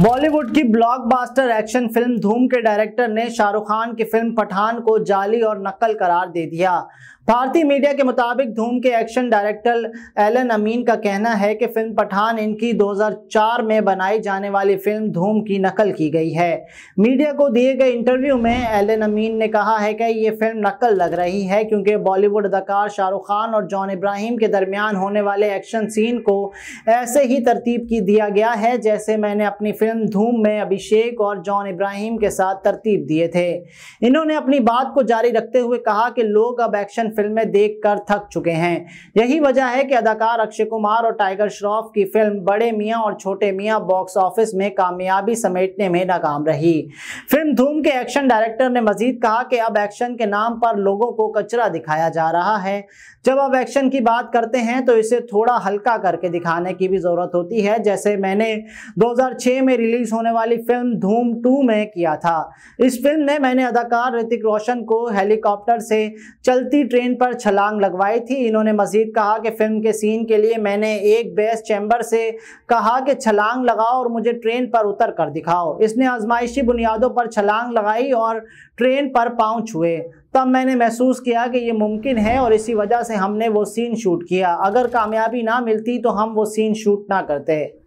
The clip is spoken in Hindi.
बॉलीवुड की ब्लॉकबस्टर एक्शन फिल्म धूम के डायरेक्टर ने शाहरुख खान की फिल्म पठान को जाली और नकल करार दे दिया भारतीय मीडिया के मुताबिक धूम के एक्शन डायरेक्टर एलन अमीन का कहना है कि फिल्म पठान इनकी 2004 में बनाई जाने वाली फिल्म धूम की नकल की गई है मीडिया को दिए गए इंटरव्यू में एलन अमीन ने कहा है कि ये फिल्म नकल लग रही है क्योंकि बॉलीवुड अदाकार शाहरुख खान और जॉन इब्राहिम के दरमियान होने वाले एक्शन सीन को ऐसे ही तरतीब की दिया गया है जैसे मैंने अपनी फिल्म धूम में अभिषेक और जॉन इब्राहिम के साथ तरतीब दिए थे इन्होंने अपनी बात को जारी रखते हुए कहा कि लोग अब एक्शन फिल्में देखकर थक चुके हैं यही वजह है कि अदाकार अक्षय कुमार और टाइगर श्रॉफ की फिल्म बड़े मियाँ और छोटे मियाँ बॉक्स ऑफिस में कामयाबी समेटने में नाकाम रही फिल्म धूम के एक्शन डायरेक्टर ने मजीद कहा कि अब एक्शन के नाम पर लोगों को कचरा दिखाया जा रहा है जब अब एक्शन की बात करते हैं तो इसे थोड़ा हल्का करके दिखाने की भी ज़रूरत होती है जैसे मैंने 2006 में रिलीज़ होने वाली फिल्म धूम 2 में किया था इस फिल्म में मैंने अदाकार ऋतिक रोशन को हेलीकॉप्टर से चलती ट्रेन स्क्रीन पर छलांग लगवाई थी इन्होंने मजीद कहा कि फिल्म के सीन के लिए मैंने एक बेस चैम्बर से कहा कि छलांग लगाओ और मुझे ट्रेन पर उतर कर दिखाओ इसने आजमाइशी बुनियादों पर छलांग लगाई और ट्रेन पर पाँव छुए तब मैंने महसूस किया कि ये मुमकिन है और इसी वजह से हमने वो सीन शूट किया अगर कामयाबी ना मिलती तो हम वो सीन शूट ना करते